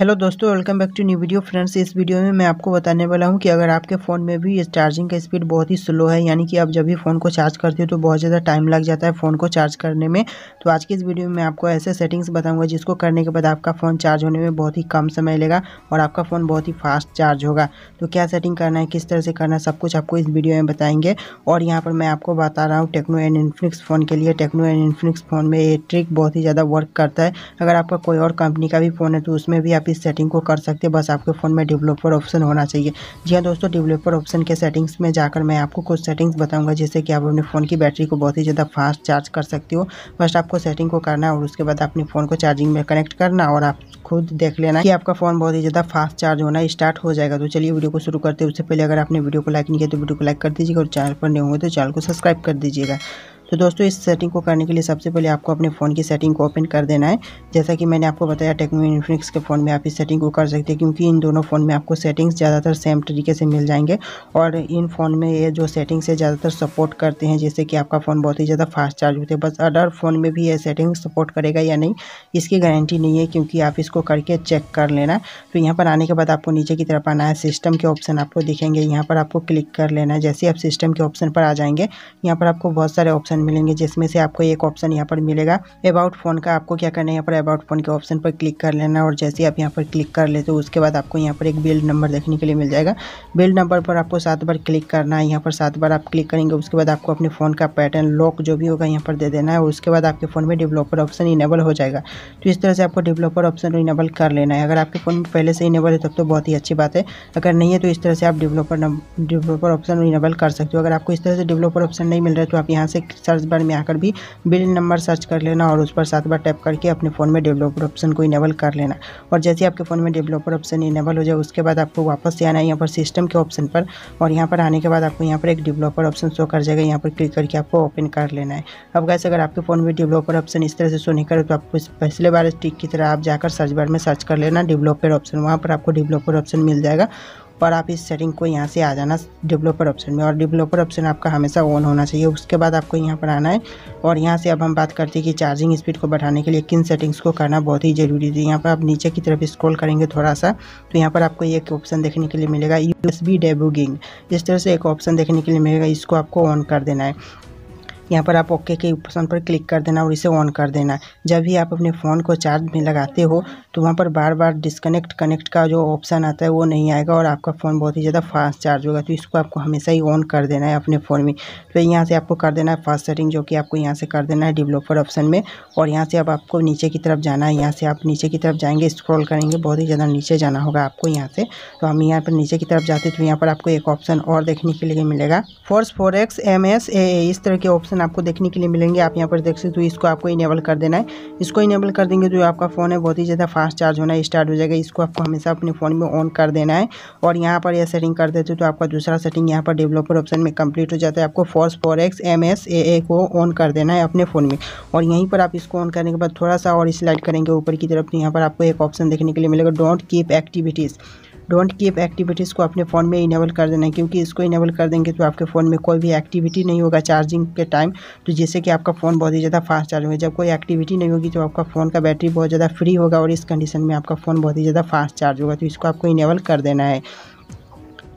hello दोस्तों welcome back to new video friends इस video में मैं आपको बताने वाला हूं कि अगर आपके फ़ोन में भी चार्जिंग का स्पीड बहुत ही स्लो है यानी कि आप जब भी फ़ोन को चार्ज करते हो तो बहुत ज़्यादा टाइम लग जाता है फ़ोन को चार्ज करने में तो आज की इस वीडियो में आपको ऐसे सेटिंग्स बताऊँगा जिसको करने के बाद आपका फ़ोन चार्ज होने में बहुत ही कम समय लेगा और आपका फ़ोन बहुत ही फास्ट चार्ज होगा तो क्या सेटिंग करना है किस तरह से करना है सब कुछ आपको इस वीडियो में बताएंगे और यहाँ पर मैं आपको बता रहा हूँ टेक्नो एंड इन्फिनिक्स फ़ोन के लिए टेक्नो एंड इन्फिनिक्स फ़ोन में ये ट्रिक बहुत ही ज़्यादा वर्क करता है अगर आपका कोई और कंपनी का भी फ़ोन है तो उसमें भी आप आप इस सेटिंग को कर सकते हैं बस आपके फ़ोन में डेवलपर ऑप्शन होना चाहिए जी हाँ दोस्तों डेवलपर ऑप्शन के सेटिंग्स में जाकर मैं आपको कुछ सेटिंग्स बताऊँगा जैसे कि आप अपने फ़ोन की बैटरी को बहुत ही ज़्यादा फास्ट चार्ज कर सकते हो बस आपको सेटिंग को करना और उसके बाद अपने फ़ोन को चार्जिंग में कनेक्ट करना और आप खुद देख लेना कि आपका फ़ोन बहुत ही ज़्यादा फास्ट चार्ज होना स्टार्ट हो जाएगा तो चलिए वीडियो को शुरू करते हैं उससे पहले अगर आपने वीडियो को लाइक नहीं किया तो वीडियो को लाइक कर दीजिएगा और चैनल पर नहीं होंगे तो चैनल को सब्सक्राइब कर दीजिएगा तो दोस्तों इस सेटिंग को करने के लिए सबसे पहले आपको अपने फ़ोन की सेटिंग को ओपन कर देना है जैसा कि मैंने आपको बताया टेक्नो इन्फिनिक्स के फ़ोन में आप इस सेटिंग को कर सकते हैं क्योंकि इन दोनों फ़ोन में आपको सेटिंग्स ज़्यादातर सेम तरीके से मिल जाएंगे और इन फ़ोन में ये जो सेटिंग्स है ज़्यादातर सपोर्ट करते हैं जैसे कि आपका फ़ोन बहुत ही ज़्यादा फास्ट चार्ज होते हैं बस अदर फ़ोन में भी ये सेटिंग सपोर्ट करेगा या नहीं इसकी गारंटी नहीं है क्योंकि आप इसको करके चेक कर लेना तो यहाँ पर आने के बाद आपको नीचे की तरफ आना है सिस्टम के ऑप्शन आपको दिखेंगे यहाँ पर आपको क्लिक कर लेना है जैसे आप सिस्टम के ऑप्शन पर आ जाएंगे यहाँ पर आपको बहुत सारे ऑप्शन ऑप्शन मिलेंगे जिसमें से आपको एक ऑप्शन यहाँ पर मिलेगा अबाउट फ़ोन का आपको क्या करना है यहाँ पर अबाउट फ़ोन के ऑप्शन पर क्लिक कर लेना और जैसे आप यहाँ पर क्लिक कर लेते हो उसके बाद आपको यहाँ पर एक बिल्ड नंबर देखने के लिए मिल जाएगा बिल्ड नंबर पर आपको सात बार क्लिक करना है यहाँ पर सात बार आप क्लिक करेंगे उसके बाद आपको अपने फ़ोन का पैटर्न लॉक जो भी होगा यहाँ पर दे देना है और उसके बाद आपके फ़ोन में डेवलपर ऑप्शन इनेबल हो जाएगा तो इस तरह से आपको डेवलपर ऑप्शन इनेबल कर लेना है अगर आपके फ़ोन में पहले से इनेबल है तब तो बहुत ही अच्छी बात है अगर नहीं है तो इस तरह से आप डेवलपर डेवलपर ऑप्शन इनेबल कर सकते हो अगर आपको इस तरह से डेवलपर ऑप्शन नहीं मिल रहा है तो आप यहाँ से सर्च बार में आकर भी बिल नंबर सर्च कर लेना और उस पर सात बार टैप करके अपने फ़ोन में डेवलपर ऑप्शन को इनेबल कर लेना और जैसे आपके फ़ोन में डेवलपर ऑप्शन इनेबल हो जाए उसके बाद आपको वापस से आना है यहाँ पर सिस्टम के ऑप्शन पर और यहाँ पर आने के बाद आपको यहाँ पर एक डेवलपर ऑप्शन शो कर जाएगा यहाँ पर क्लिक करके आपको ओपन कर लेना है अब गैस अगर आपके फ़ोन में डेवलपर ऑप्शन इस तरह से शो नहीं करे तो आपको पिछले बार टिक की तरह आप जाकर सर्च बार में सर्च कर लेना डेवलपर ऑप्शन वहाँ पर आपको डेवलपर ऑप्शन मिल जाएगा पर आप इस सेटिंग को यहाँ से आ जाना डेवलपर ऑप्शन में और डेवलपर ऑप्शन आपका हमेशा ऑन होना चाहिए उसके बाद आपको यहाँ पर आना है और यहाँ से अब हम बात करते हैं कि चार्जिंग स्पीड को बढ़ाने के लिए किन सेटिंग्स को करना बहुत ही ज़रूरी थी यहाँ पर आप नीचे की तरफ स्क्रॉल करेंगे थोड़ा सा तो यहाँ पर आपको एक ऑप्शन देखने के लिए मिलेगा यू एस इस तरह से एक ऑप्शन देखने के लिए मिलेगा इसको आपको ऑन कर देना है यहाँ पर आप ओके के ऑप्शन पर क्लिक कर देना और इसे ऑन कर देना जब भी आप अपने फ़ोन को चार्ज में लगाते हो तो वहाँ पर बार बार डिस्कनेक्ट कनेक्ट का जो ऑप्शन आता है वो नहीं आएगा और आपका फ़ोन बहुत ही ज़्यादा फास्ट चार्ज होगा तो इसको आपको हमेशा ही ऑन कर देना है अपने फ़ोन में तो यहाँ से आपको कर देना है फास्ट सेटिंग जो कि आपको यहाँ से कर देना है डेवलपर ऑप्शन में और यहाँ से अब आपको नीचे की तरफ जाना है यहाँ से आप नीचे की तरफ जाएंगे स्क्रॉल करेंगे बहुत ही ज़्यादा नीचे जाना होगा आपको यहाँ से तो हम यहाँ पर नीचे की तरफ जाते तो यहाँ पर आपको एक ऑप्शन और देखने के लिए मिलेगा force four x M S A इस तरह के ऑप्शन ऑप्शन आपको देखने के लिए मिलेंगे आप यहाँ पर देख सकते हो इसको आपको इनेबल कर देना है इसको इनेबल कर देंगे तो आपका फ़ोन है बहुत ही ज़्यादा फास्ट चार्ज होना स्टार्ट हो जाएगा इसको आपको हमेशा अपने फ़ोन में ऑन कर देना है और यहाँ पर यह सेटिंग कर देते हो तो आपका दूसरा सेटिंग यहाँ पर डेवलपर ऑप्शन में कंप्लीट हो जाता है आपको force four x M S A A को ऑन कर देना है अपने फ़ोन में और यहीं पर आप इसको ऑन करने के बाद थोड़ा सा और स्लाइड करेंगे ऊपर की तरफ तो यहाँ पर आपको एक ऑप्शन देखने के लिए मिलेगा don't keep activities don't keep activities को अपने फ़ोन में इनेबल कर देना है क्योंकि इसको इनेबल कर देंगे तो आपके फ़ोन में कोई भी एक्टिविटी नहीं होगा चार्जिंग के टाइम तो जिससे कि आपका फ़ोन बहुत ही ज़्यादा फास्ट चार्ज होगा जब कोई एक्टिविटी नहीं होगी तो आपका फ़ोन का बैटरी बहुत ज़्यादा फ्री होगा और इस कंडीशन में आपका फ़ोन बहुत ही ज़्यादा फास्ट चार्ज होगा तो इसको आपको इनेबल कर देना है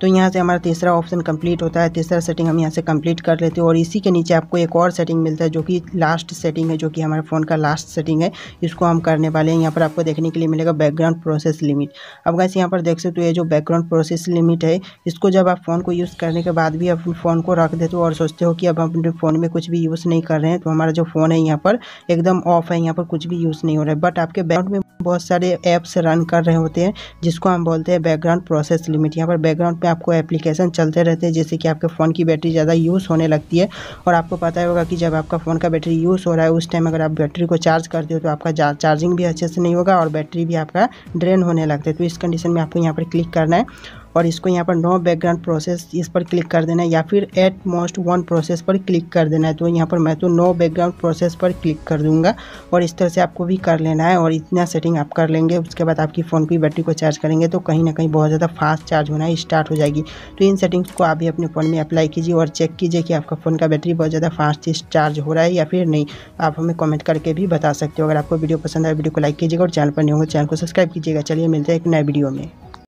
तो यहाँ से हमारा तीसरा ऑप्शन कंप्लीट होता है तीसरा सेटिंग हम यहाँ से कंप्लीट कर लेते हैं और इसी के नीचे आपको एक और सेटिंग मिलता है जो कि लास्ट सेटिंग है जो कि हमारे फ़ोन का लास्ट सेटिंग है इसको हम करने वाले हैं यहाँ पर आपको देखने के लिए मिलेगा बैकग्राउंड प्रोसेस लिमिट अब वैसे यहाँ पर देख सकते हो ये जो बैकग्राउंड प्रोसेस लिमिट है इसको जब आप फ़ोन को यूज़ करने के बाद भी अपने फ़ोन को रख देते हो और सोचते हो कि अब हम अपने फ़ोन में कुछ भी यूज़ नहीं कर रहे हैं तो हमारा जो फ़ोन है यहाँ पर एकदम ऑफ है यहाँ पर कुछ भी यूज़ नहीं हो रहा है बट आपके बैकग्राउंड में बहुत सारे ऐप्स रन कर रहे होते हैं जिसको हम बोलते हैं बैकग्राउंड प्रोसेस लिमिट यहाँ पर बैकग्राउंड पर आपको एप्लीकेशन चलते रहते हैं जैसे कि आपके फ़ोन की बैटरी ज़्यादा यूज़ होने लगती है और आपको पता होगा कि जब आपका फ़ोन का बैटरी यूज़ हो रहा है उस टाइम अगर आप बैटरी को चार्ज करते हो तो आपका चार्जिंग भी अच्छे से नहीं होगा और बैटरी भी आपका ड्रेन होने लगता है तो इस कंडीशन में आपको यहाँ पर क्लिक करना है और इसको यहाँ पर नो बैकग्राउंड प्रोसेस इस पर क्लिक कर देना है या फिर एट मोस्ट वन प्रोसेस पर क्लिक कर देना है तो यहाँ पर मैं तो नो बैकग्राउंड प्रोसेस पर क्लिक कर दूंगा और इस तरह से आपको भी कर लेना है और इतना सेटिंग आप कर लेंगे उसके बाद आपकी फ़ोन की बैटरी को चार्ज करेंगे तो कहीं ना कहीं बहुत ज़्यादा फास्ट चार्ज होना स्टार्ट हो जाएगी तो इन सेटिंग्स को आप भी अपने फ़ोन में अप्लाई कीजिए और चेक कीजिए कि आपका फ़ोन का बैटरी बहुत ज़्यादा फास्ट चार्ज हो रहा है या फिर नहीं आप हमें कमेंट करके भी बता सकते हो अगर आपको वीडियो पसंद आए वीडियो को लाइक कीजिएगा और चैनल पर नहीं होगा तो चैनल को सब्सक्राइब कीजिएगा चलिए मिलते हैं एक नए वीडियो में